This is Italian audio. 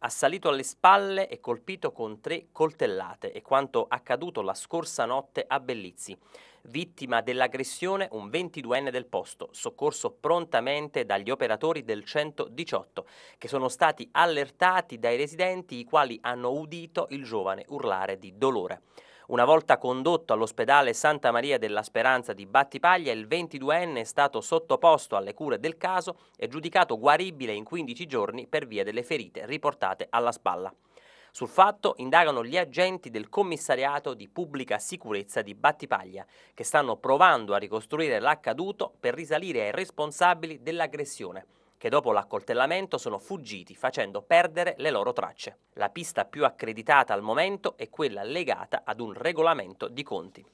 assalito alle spalle e colpito con tre coltellate è quanto accaduto la scorsa notte a Bellizzi. Vittima dell'aggressione un 22enne del posto, soccorso prontamente dagli operatori del 118 che sono stati allertati dai residenti i quali hanno udito il giovane urlare di dolore. Una volta condotto all'ospedale Santa Maria della Speranza di Battipaglia, il 22enne è stato sottoposto alle cure del caso e giudicato guaribile in 15 giorni per via delle ferite riportate alla spalla. Sul fatto indagano gli agenti del commissariato di pubblica sicurezza di Battipaglia, che stanno provando a ricostruire l'accaduto per risalire ai responsabili dell'aggressione che dopo l'accoltellamento sono fuggiti facendo perdere le loro tracce. La pista più accreditata al momento è quella legata ad un regolamento di conti.